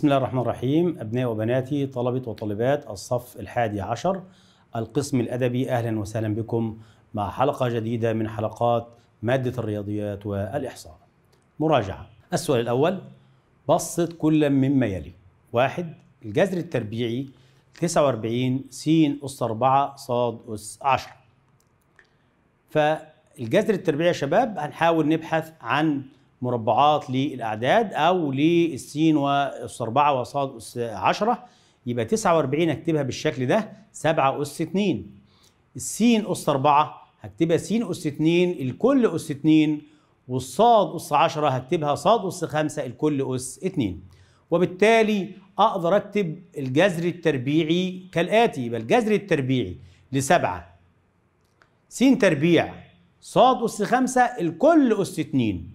بسم الله الرحمن الرحيم أبناء وبناتي طلبة وطالبات الصف الحادي عشر القسم الأدبي أهلا وسهلا بكم مع حلقة جديدة من حلقات مادة الرياضيات والإحصاء مراجعة السؤال الأول بسط كل مما يلي واحد الجذر التربيعي 49 س أس 4 ص أس 10 فالجذر التربيعي يا شباب هنحاول نبحث عن مربعات للاعداد او للسين واس 4 وصاد اس 10 يبقى 49 هكتبها بالشكل ده 7 اس 2 السين اس 4 هكتبها س اس 2 الكل اس 2 والصاد اس 10 هكتبها صاد اس 5 الكل اس 2 وبالتالي اقدر اكتب الجذر التربيعي كالاتي يبقى الجذر التربيعي ل 7 س تربيع ص اس 5 الكل اس 2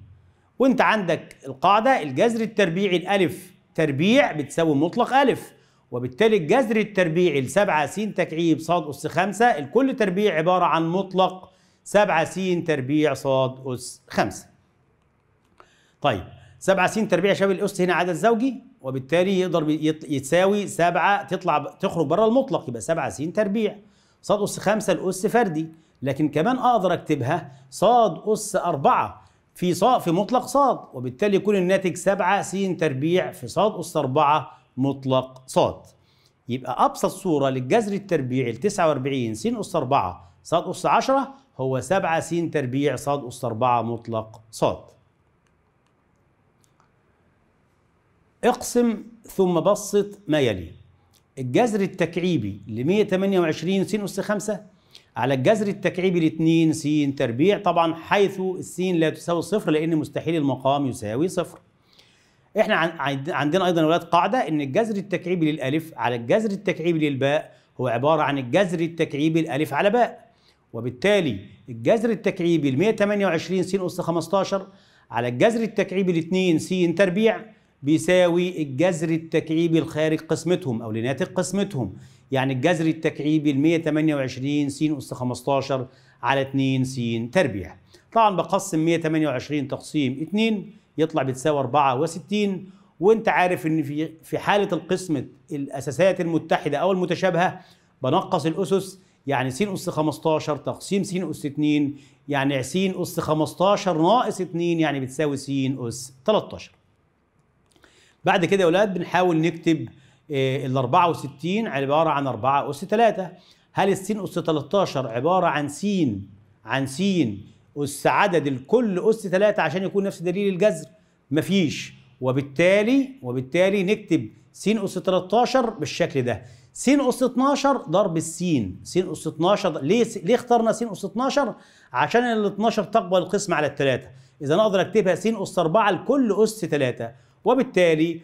وانت عندك القاعده الجذر التربيعي الالف تربيع بتساوي مطلق الف وبالتالي الجذر التربيعي لسبعة سين س تكعيب ص اس خمسة الكل تربيع عباره عن مطلق سبعة س تربيع ص اس خمسة طيب سبعة س تربيع شبه الاس هنا عدد زوجي وبالتالي يقدر يتساوي سبعة تطلع تخرج بره المطلق يبقى سبعة س تربيع ص اس خمسة الاس فردي لكن كمان اقدر اكتبها ص اس أربعة في ص في مطلق ص وبالتالي يكون الناتج 7 س تربيع في ص أس 4 مطلق ص يبقى أبسط صورة للجذر التربيعي ل 49 س أس 4 ص أس 10 هو 7 س تربيع ص أس 4 مطلق ص اقسم ثم بسط ما يلي الجذر التكعيبي ل 128 س أس 5 على الجذر التكعيبي لاتنين س تربيع طبعا حيث السين لا تساوي صفر لأن مستحيل المقام يساوي صفر احنا عندنا ايضا اولاد قاعده ان الجذر التكعيبي للالف على الجذر التكعيبي للباء هو عباره عن الجذر التكعيبي الالف على باء وبالتالي الجذر التكعيبي ل 128 س اس 15 على الجذر التكعيبي ال 2 س تربيع بيساوي الجذر التكعيبي الخارج قسمتهم او لناتج قسمتهم يعني الجذر التكعيبي ال 128 س أس 15 على 2 س تربيع طبعا بقسم 128 تقسيم 2 يطلع بتساوي 64 وانت عارف ان في في حاله القسمه الاساسات المتحده او المتشابهه بنقص الاسس يعني س اس 15 تقسيم س اس 2 يعني س اس 15 ناقص 2 يعني بتساوي س اس 13 بعد كده يا اولاد بنحاول نكتب آه، ال 64 عباره عن 4 اس 3 هل السين اس 13 عباره عن سين عن سين اس عدد الكل اس 3 عشان يكون نفس دليل الجذر مفيش وبالتالي وبالتالي نكتب سين اس 13 بالشكل ده سين اس 12 ضرب السين سين اس 12 ليه ليه اخترنا سين اس 12 عشان ال 12 تقبل القسمه على الثلاثه اذا اقدر اكتبها س اس 4 لكل اس 3 وبالتالي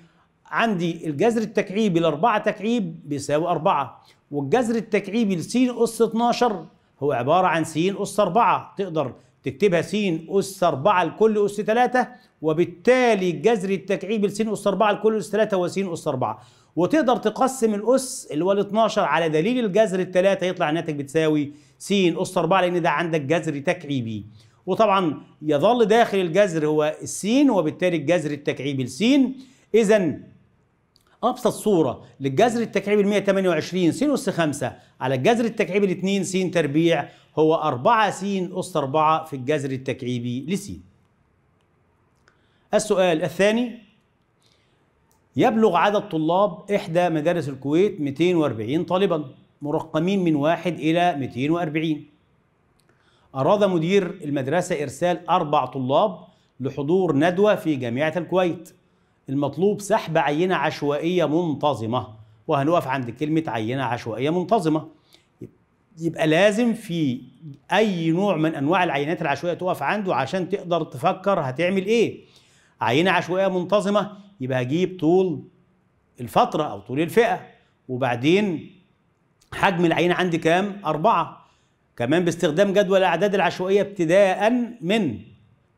عندي الجذر التكعيبي لأربعة تكعيب بيساوي أربعة والجذر التكعيبي لسين أس 12 هو عبارة عن سين أس 4 تقدر تكتبها سين أس 4 لكل أس 3 وبالتالي الجذر التكعيبي لسين أس 4 لكل أس 3 هو سين أس 4 وتقدر تقسم الأس اللي هو ال 12 على دليل الجذر الثلاثة يطلع الناتج بتساوي سين أس 4 لأن ده عندك جذر تكعيبي وطبعا يظل داخل الجذر هو السين وبالتالي الجذر التكعيبي لسين إذا ابسط صوره للجذر التكعيبي ال 128 س اس 5 على الجذر التكعيبي ال 2 س تربيع هو 4 س اس 4 في الجذر التكعيبي س السؤال الثاني يبلغ عدد طلاب إحدى مدارس الكويت 240 طالبا مرقمين من 1 إلى 240 أراد مدير المدرسة إرسال أربع طلاب لحضور ندوة في جامعة الكويت المطلوب سحب عينة عشوائية منتظمة وهنقف عند كلمة عينة عشوائية منتظمة يبقى لازم في أي نوع من أنواع العينات العشوائية تقف عنده عشان تقدر تفكر هتعمل إيه عينة عشوائية منتظمة يبقى هجيب طول الفترة أو طول الفئة وبعدين حجم العينة عندي كام؟ أربعة كمان باستخدام جدول الأعداد العشوائية ابتداء من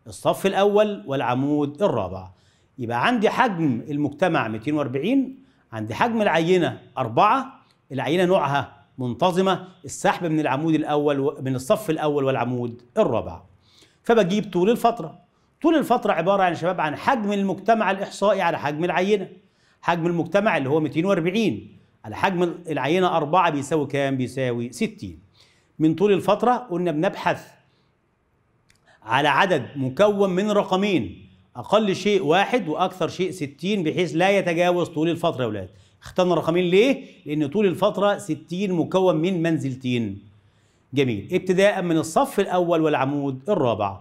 الصف الأول والعمود الرابع يبقى عندي حجم المجتمع 240 عندي حجم العينه 4 العينه نوعها منتظمه السحب من العمود الاول و... من الصف الاول والعمود الرابع فبجيب طول الفتره طول الفتره عباره عن شباب عن حجم المجتمع الاحصائي على حجم العينه حجم المجتمع اللي هو 240 على حجم العينه 4 بيساوي كام بيساوي 60 من طول الفتره قلنا بنبحث على عدد مكون من رقمين اقل شيء واحد واكثر شيء 60 بحيث لا يتجاوز طول الفتره يا اولاد اخترنا رقمين ليه لان طول الفتره 60 مكون من منزلتين جميل ابتداء من الصف الاول والعمود الرابع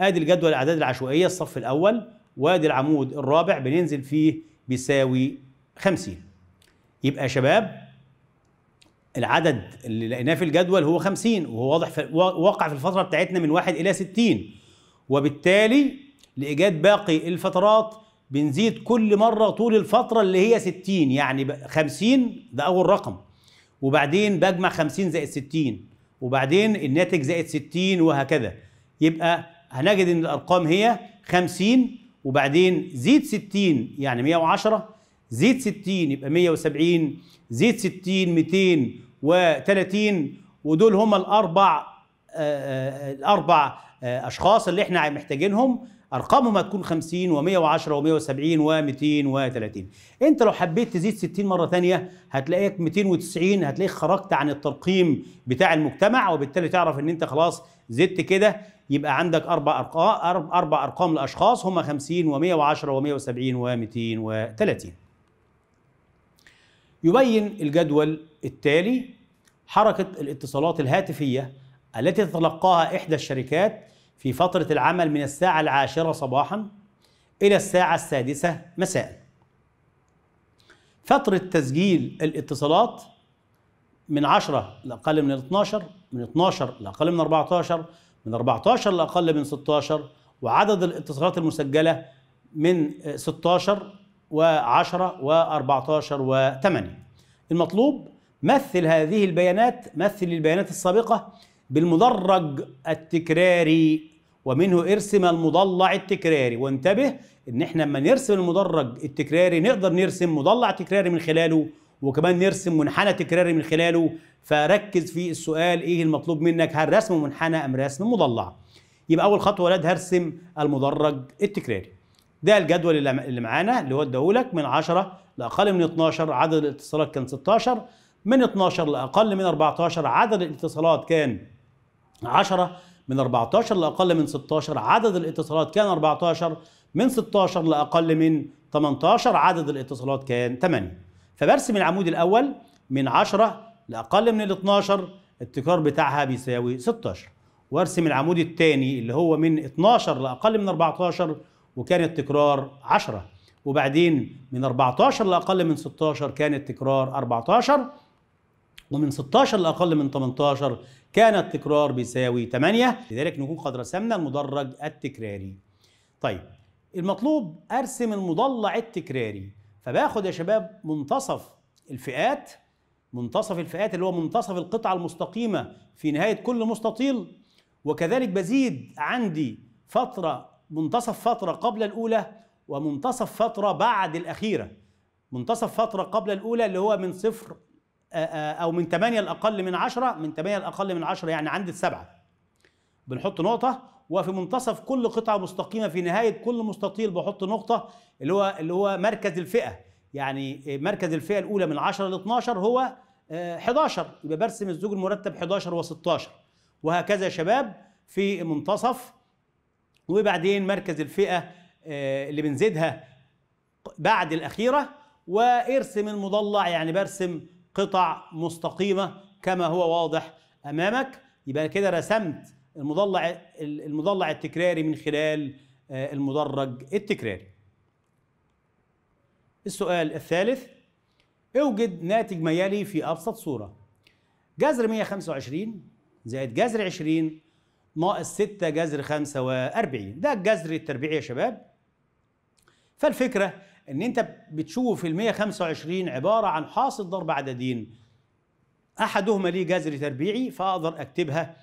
ادي الجدول الاعداد العشوائيه الصف الاول وادي العمود الرابع بننزل فيه بيساوي 50 يبقى يا شباب العدد اللي لقيناه في الجدول هو 50 وهو واضح في واقع في الفتره بتاعتنا من 1 الى 60 وبالتالي لإيجاد باقي الفترات بنزيد كل مرة طول الفترة اللي هي 60 يعني 50 ده أول رقم وبعدين بجمع 50 زائد 60 وبعدين الناتج زائد 60 وهكذا يبقى هنجد ان الارقام هي 50 وبعدين زيد 60 يعني 110 زيد 60 يبقى 170 زيد 60 230 ودول هما الاربع آآ آه، آآ آه، الاربع آآ آه، اشخاص اللي احنا محتاجينهم ارقامهم هتكون 50 و110 و170 و230 انت لو حبيت تزيد 60 مره ثانيه هتلاقيك 290 هتلاقيك خرجت عن الترقيم بتاع المجتمع وبالتالي تعرف ان انت خلاص زدت كده يبقى عندك اربع ارقام اربع ارقام لاشخاص هم 50 و110 و170 و230 يبين الجدول التالي حركه الاتصالات الهاتفيه التي تتلقاها احدى الشركات في فترة العمل من الساعة العاشرة صباحا إلى الساعة السادسة مساء فترة تسجيل الاتصالات من 10 لأقل من 12 من 12 لأقل من 14 من 14 لأقل من 16 وعدد الاتصالات المسجلة من 16 و10 و14 و8 المطلوب مثل هذه البيانات مثل البيانات السابقة بالمدرج التكراري ومنه ارسم المضلع التكراري وانتبه ان احنا لما نرسم المدرج التكراري نقدر نرسم مضلع تكراري من خلاله وكمان نرسم منحنى تكراري من خلاله فركز في السؤال ايه المطلوب منك هل رسم منحنى ام رسم مضلع يبقى اول خطوه ولاد هرسم المدرج التكراري ده الجدول اللي معانا اللي هو اداهولك من 10 لاقل من 12 عدد الاتصالات كان 16 من 12 لاقل من 14 عدد الاتصالات كان 10 من 14 لأقل من 16 عدد الاتصالات كان 14 من 16 لأقل من 18 عدد الاتصالات كان 8 فبرسم العمود الأول من 10 لأقل من ال 12 التكرار بتاعها بيساوي 16 وارسم العمود الثاني اللي هو من 12 لأقل من 14 وكان التكرار 10 وبعدين من 14 لأقل من 16 كان التكرار 14 ومن 16 لأقل من 18 كان التكرار بيساوي 8 لذلك نكون قد رسمنا المدرج التكراري طيب المطلوب أرسم المضلع التكراري فباخد يا شباب منتصف الفئات منتصف الفئات اللي هو منتصف القطعة المستقيمة في نهاية كل مستطيل وكذلك بزيد عندي فترة منتصف فترة قبل الأولى ومنتصف فترة بعد الأخيرة منتصف فترة قبل الأولى اللي هو من صفر آه، آه، او من 8 لاقل من 10 من 8 لاقل من 10 يعني عند السبعه بنحط نقطه وفي منتصف كل قطعه مستقيمه في نهايه كل مستطيل بحط نقطه اللي هو اللي هو مركز الفئه يعني مركز الفئه الاولى من 10 ل 12 هو 11 آه، يبقى برسم الزوج المرتب 11 و16 وهكذا يا شباب في منتصف وبعدين مركز الفئه اللي بنزيدها بعد الاخيره وارسم المضلع يعني برسم قطع مستقيمه كما هو واضح امامك يبقى كده رسمت المضلع المضلع التكراري من خلال آه، المدرج التكراري السؤال الثالث اوجد ناتج ميالي في ابسط صوره جذر 125 زائد جذر 20 ناقص 6 جذر 45 ده الجذر التربيعي يا شباب فالفكره ان انت بتشوف ال 125 عباره عن حاصل ضرب عددين احدهما ليه جذر تربيعي فاقدر اكتبها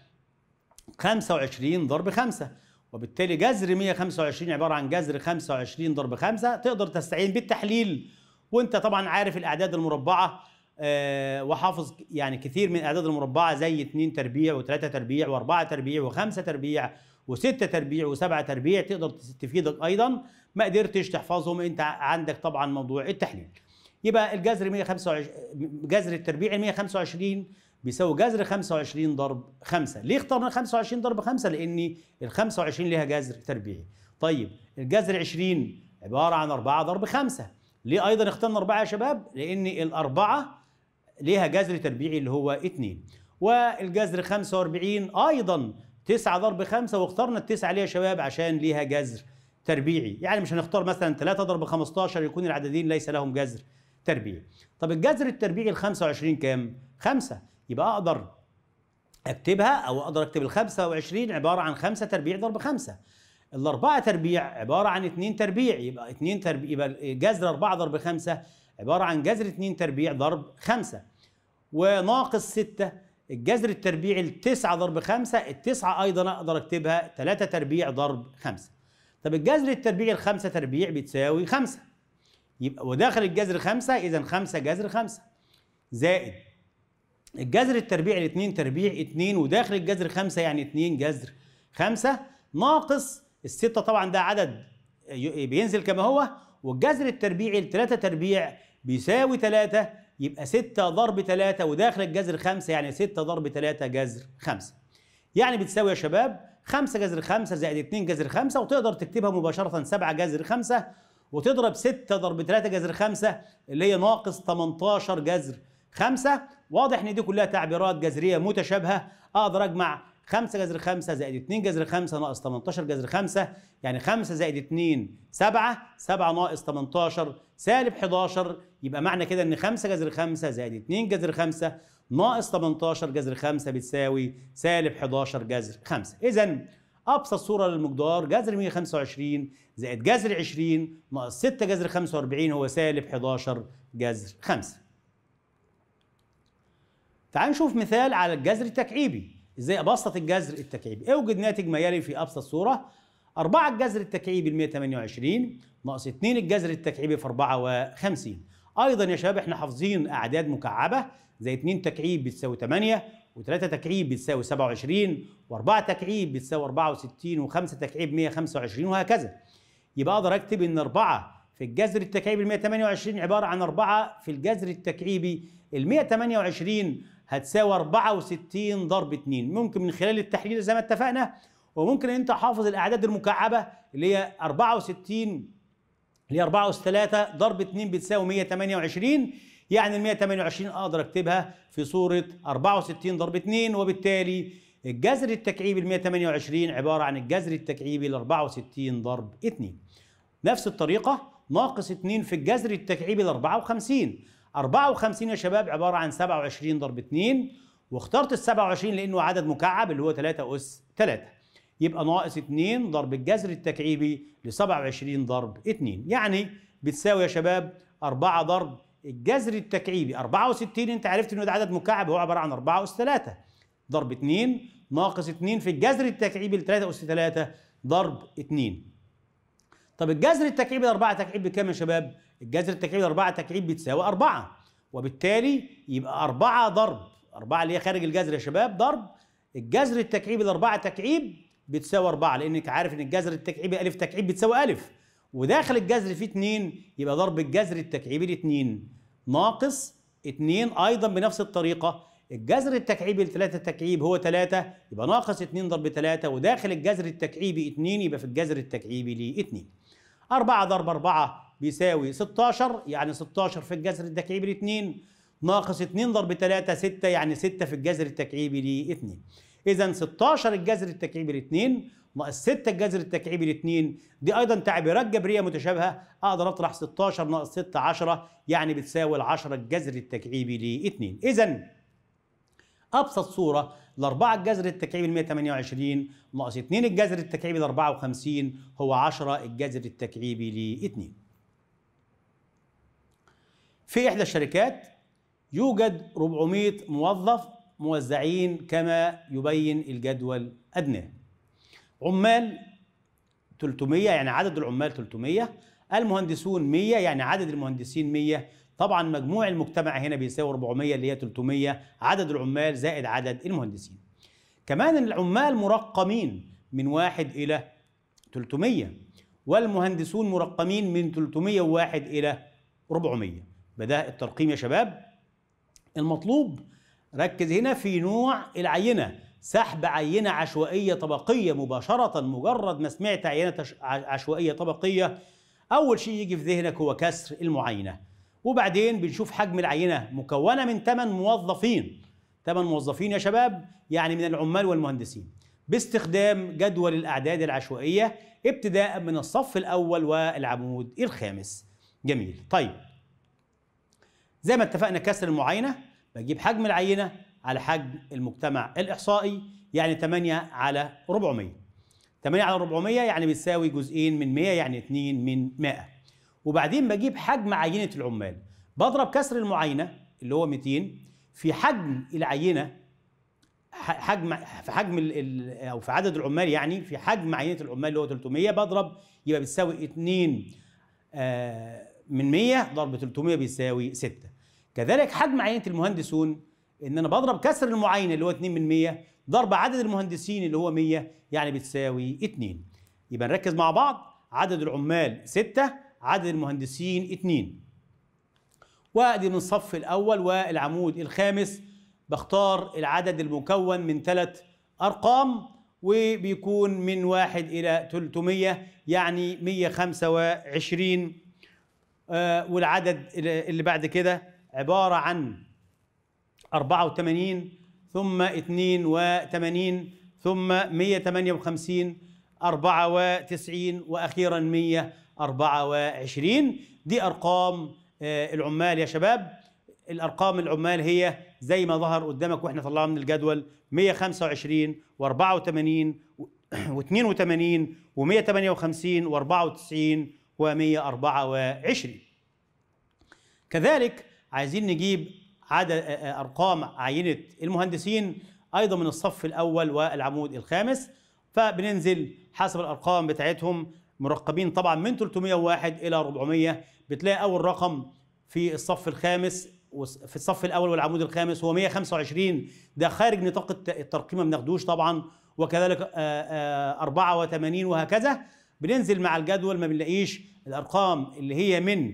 25 ضرب 5 وبالتالي جذر 125 عباره عن جذر 25 ضرب 5 تقدر تستعين بالتحليل وانت طبعا عارف الاعداد المربعه أه وحافظ يعني كثير من الاعداد المربعه زي 2 تربيع و3 تربيع و4 تربيع و5 تربيع و6 تربيع و7 تربيع تقدر تستفيدك ايضا ما قدرتش تحفظهم انت عندك طبعا موضوع التحليل يبقى الجذر 125 جذر التربيع 125 بيساوي جذر 25 ضرب 5 ليه اخترنا 25 ضرب 5 لان ال 25 ليها جذر تربيعي طيب الجذر 20 عباره عن 4 ضرب 5 ليه ايضا اخترنا 4 يا شباب لان الاربعه ليها جذر تربيعي اللي هو 2 والجذر 45 ايضا 9 ضرب 5 واخترنا التسعة ليه يا شباب عشان ليها جذر تربيعي يعني مش هنختار مثلا 3 ضرب 15 يكون العددين ليس لهم جذر تربيعي طب الجذر التربيعي ال 25 كام 5 يبقى اقدر اكتبها او اقدر اكتب ال 25 عباره عن 5 تربيع ضرب 5 ال 4 تربيع عبارة عن 2 تربيع يبقى 2 تربيع يبقى جذر 4 ضرب 5 عبارة عن جذر 2 تربيع ضرب 5 وناقص 6 الجذر التربيعي ال 9 ضرب 5 ال 9 أيضا أقدر أكتبها 3 تربيع ضرب 5 طب الجذر التربيعي الخمسة تربيع بتساوي خمسة يبقى وداخل الجذر خمسة إذا خمسة جذر خمسة زائد الجذر التربيعي الاثنين تربيع اثنين وداخل الجذر خمسة يعني اثنين جذر خمسة ناقص الستة طبعا ده عدد بينزل كما هو والجذر التربيعي الثلاثة تربيع بيساوي ثلاثة يبقى ستة ضرب ثلاثة وداخل الجذر خمسة يعني ستة ضرب ثلاثة جذر خمسة يعني بتساوي يا شباب 5 جذر 5 زائد 2 جذر 5 وتقدر تكتبها مباشره 7 جذر 5 وتضرب 6 ضرب 3 جذر 5 اللي هي ناقص 18 جذر 5 واضح ان دي كلها تعبيرات جذريه متشابهه اقدر اجمع 5 جذر 5 زائد 2 جذر 5 ناقص 18 جذر 5 يعني 5 زائد 2 7 7 ناقص 18 سالب 11 يبقى معنى كده ان 5 جذر 5 زائد 2 جذر 5 ناقص 18 جذر 5 بتساوي سالب 11 جذر 5 اذا ابسط صوره للمقدار جذر 125 زائد جذر 20 ناقص 6 جذر 45 هو سالب 11 جذر 5 تعال نشوف مثال على الجذر التكعيبي ازاي ابسط الجذر التكعيبي اوجد ناتج ما يلي في ابسط صوره 4 الجذر التكعيبي ال 128 ناقص 2 الجذر التكعيبي في 54 ايضا يا شباب احنا حافظين اعداد مكعبه زي 2 تكعيب بتساوي 8 و3 تكعيب بتساوي 27 و4 تكعيب بتساوي 64 و5 تكعيب 125 وهكذا يبقى اقدر اكتب ان 4 في الجذر التكعيبي ال 128 عباره عن 4 في الجذر التكعيبي ال 128 هتساوي 64 ضرب 2 ممكن من خلال التحليل زي ما اتفقنا وممكن انت حافظ الاعداد المكعبه اللي هي 64 اللي هي 4 أس 3 ضرب 2 بتساوي 128 يعني ال 128 أقدر أكتبها في صورة 64 ضرب 2 وبالتالي الجذر التكعيبي ال 128 عبارة عن الجذر التكعيبي ل 64 ضرب 2 نفس الطريقة ناقص 2 في الجذر التكعيبي ل 54 54 يا شباب عبارة عن 27 ضرب 2 واخترت ال 27 لأنه عدد مكعب اللي هو 3 أس 3 يبقى ناقص 2 ضرب الجذر التكعيبي ل 27 ضرب 2 يعني بتساوي يا شباب 4 ضرب الجذر التكعيبي 64 انت عرفت انه ده عدد مكعب هو عباره عن 4 اس 3 ضرب 2 ناقص 2 في الجذر التكعيبي ل 3 اس 3 ضرب 2 طب الجذر التكعيبي ل 4 تكعيب بكام يا شباب؟ الجذر التكعيبي ل 4 تكعيب بتساوي 4 وبالتالي يبقى 4 ضرب 4 اللي هي خارج الجذر يا شباب ضرب الجذر التكعيبي ل 4 تكعيب بتساوي 4 لانك عارف ان الجذر التكعيبي الف تكعيب بتساوي الف وداخل الجذر فيه 2 يبقى ضرب الجذر التكعيبي ل 2 ناقص 2 ايضا بنفس الطريقه الجذر التكعيبي ل 3 تكعيب هو 3 يبقى ناقص 2 ضرب 3 وداخل الجذر التكعيبي 2 يبقى في الجذر التكعيبي ل 2 4 ضرب 4 بيساوي 16 يعني 16 في الجذر التكعيبي ل 2 ناقص 2 ضرب 3 6 يعني 6 في الجذر التكعيبي ل 2 اذا 16 الجذر التكعيبي الاثنين ناقص 6 الجذر التكعيبي الاثنين دي ايضا تعبيرات جبريه متشابهه اقدر اطرح 16 ناقص 6 10 يعني بتساوي 10 الجذر التكعيبي لاثنين اذا ابسط صوره ل 4 الجذر التكعيبي ل 128 ناقص 2 الجذر التكعيبي ل 54 هو 10 الجذر التكعيبي لاثنين في احدى الشركات يوجد 400 موظف موزعين كما يبين الجدول أدناه عمال 300 يعني عدد العمال 300 المهندسون 100 يعني عدد المهندسين 100 طبعا مجموع المجتمع هنا بيساوي 400 اللي هي 300 عدد العمال زائد عدد المهندسين كمان العمال مرقمين من واحد إلى 300 والمهندسون مرقمين من 301 إلى 400 بدأ الترقيم يا شباب المطلوب ركز هنا في نوع العينة سحب عينة عشوائية طبقية مباشرة مجرد ما سمعت عينة عشوائية طبقية أول شيء يجي في ذهنك هو كسر المعاينة وبعدين بنشوف حجم العينة مكونة من 8 موظفين 8 موظفين يا شباب يعني من العمال والمهندسين باستخدام جدول الأعداد العشوائية ابتداء من الصف الأول والعمود الخامس جميل طيب زي ما اتفقنا كسر المعاينة بجيب حجم العينه على حجم المجتمع الاحصائي يعني 8 على 400 8 على 400 يعني بتساوي جزئين من 100 يعني 2 من 100 وبعدين بجيب حجم عينه العمال بضرب كسر المعاينه اللي هو 200 في حجم العينه حجم في حجم او في عدد العمال يعني في حجم عينه العمال اللي هو 300 بضرب يبقى بتساوي 2 آه، من 100 ضرب 300 بيساوي 6 كذلك حجم عينه المهندسون ان انا بضرب كسر المعينه اللي هو 2 من 100 ضرب عدد المهندسين اللي هو 100 يعني بتساوي 2 يبقى نركز مع بعض عدد العمال 6 عدد المهندسين 2 وادي من الصف الاول والعمود الخامس بختار العدد المكون من ثلاث ارقام وبيكون من واحد الى 300 يعني 125 آه والعدد اللي بعد كده عبارة عن 84 ثم 82 ثم 158 94 وأخيرا 124 دي أرقام آه، العمال يا شباب الأرقام العمال هي زي ما ظهر قدامك وإحنا طلعنا من الجدول 125 و84 و82 و158 و94 و124 كذلك عايزين نجيب عدد آه، آه، ارقام عينه المهندسين ايضا من الصف الاول والعمود الخامس فبننزل حسب الارقام بتاعتهم مرقبين طبعا من 301 الى 400 بتلاقي اول رقم في الصف الخامس في الصف الاول والعمود الخامس هو 125 ده خارج نطاق الترقيم ما بناخدوش طبعا وكذلك 84 آه، وهكذا بننزل مع الجدول ما بنلاقيش الارقام اللي هي من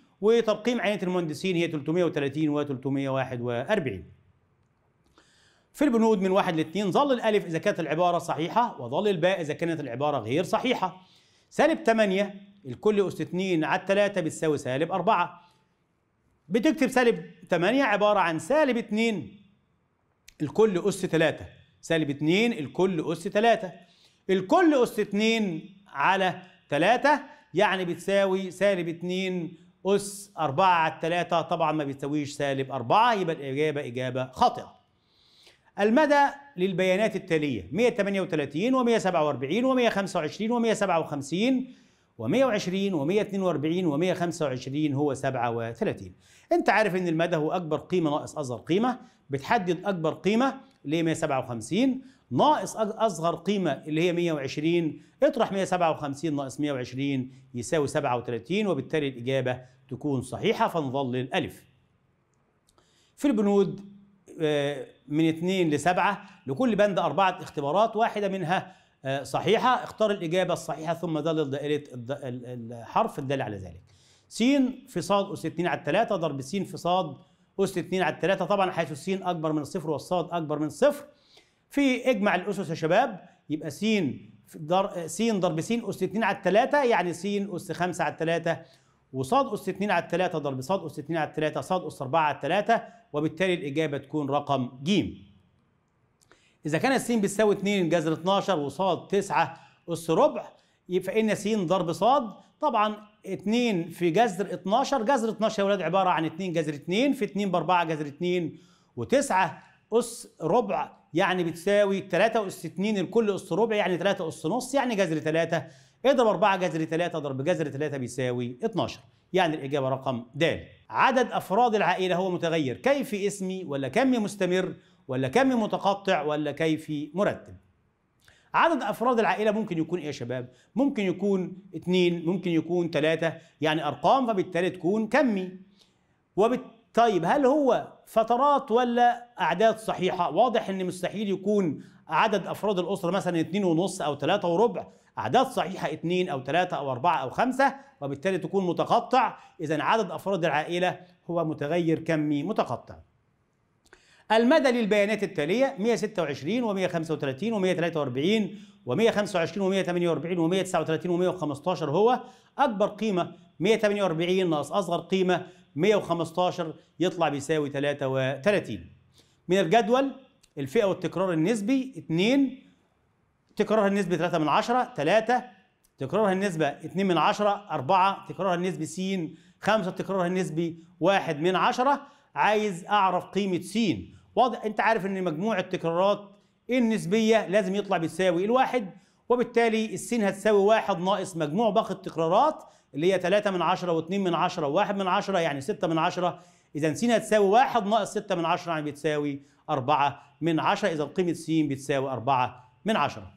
وترقيم عينة المهندسين هي 330 و 341 في البنود من واحد لاثنين ظل الألف إذا كانت العبارة صحيحة وظل الباء إذا كانت العبارة غير صحيحة سالب 8 الكل أس 2 على 3 بتساوي سالب 4 بتكتب سالب 8 عبارة عن سالب 2 الكل أس 3 سالب 2 الكل أس 3 الكل أس 2 على 3 يعني بتساوي سالب 2 أس 4 على 3 طبعا ما بيساويش سالب 4 يبقى الإجابة إجابة خاطئة المدى للبيانات التالية 138 و147 و125 و157 و120 و142 و125 هو 37 انت عارف ان المدى هو اكبر قيمه ناقص اصغر قيمه بتحدد اكبر قيمه ل 157 ناقص اصغر قيمه اللي هي 120 اطرح 157 ناقص 120 يساوي 37 وبالتالي الاجابه تكون صحيحه فنظل الالف في البنود آه، من 2 ل 7 لكل بند اربعه اختبارات واحده منها آه، صحيحه اختار الاجابه الصحيحه ثم دلل دائره الحرف الدال على ذلك س في ص اس 2 على 3 ضرب س في ص اس 2 على 3 طبعا حيث س اكبر من الصفر والصاد اكبر من الصفر في اجمع الاسس يا شباب يبقى س در س ضرب س اس 2 على 3 يعني س اس 5 على 3 وص اس 2 على 3 ضرب ص اس 2 على 3 ص اس 4 على 3 وبالتالي الاجابه تكون رقم ج اذا كان س بتساوي 2 جذر 12 وص 9 اس ربع فان س ضرب ص طبعا 2 في جذر 12 جذر 12 يا ولاد عباره عن 2 جذر 2 في 2 ب 4 جذر 2 و9 اس ربع يعني بتساوي 3 أس 2 لكل أس ربع يعني 3 أس نص يعني جذر 3 اضرب 4 جذر 3 ضرب جذر 3 بيساوي 12 يعني الإجابة رقم د عدد أفراد العائلة هو متغير كيف اسمي ولا كمي مستمر ولا كمي متقطع ولا كيفي مرتب عدد افراد العائله ممكن يكون ايه يا شباب ممكن يكون اتنين ممكن يكون تلاتة يعني ارقام فبالتالي تكون كمي وبالتالي طيب هل هو فترات ولا اعداد صحيحه واضح ان مستحيل يكون عدد افراد الاسره مثلا اتنين ونص او ثلاثة وربع اعداد صحيحه اتنين او ثلاثة او اربعة او خمسة وبالتالي تكون متقطع اذا عدد افراد العائله هو متغير كمي متقطع المدى للبيانات التاليه 126 و135 و143 و125 و148 و139 و115 هو اكبر قيمه 148 ناقص اصغر قيمه 115 يطلع بيساوي 33 من الجدول الفئة والتكرار النسبي 2 تكرارها النسبي 3 من 10 3 تكرارها النسبة 2 من 10 4 تكرارها النسبي س 5 تكرارها النسبي 1 من 10 عايز أعرف قيمة س واضح أنت عارف إن مجموع التكرارات النسبية لازم يطلع بيساوي الواحد وبالتالي السين هتساوي واحد ناقص مجموع باقي التكرارات اللي هي 3 من 10 و2 من 10 و1 من 10 يعني 6 من 10 اذا س تساوي 1 ناقص 6 من 10 يعني بتساوي 4 من 10 اذا قيمه س بتساوي 4 من 10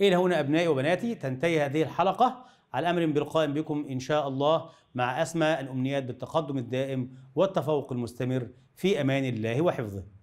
الى هنا ابنائي وبناتي تنتهي هذه الحلقه على امر بالقائم بكم ان شاء الله مع اسماء الامنيات بالتقدم الدائم والتفوق المستمر في امان الله وحفظه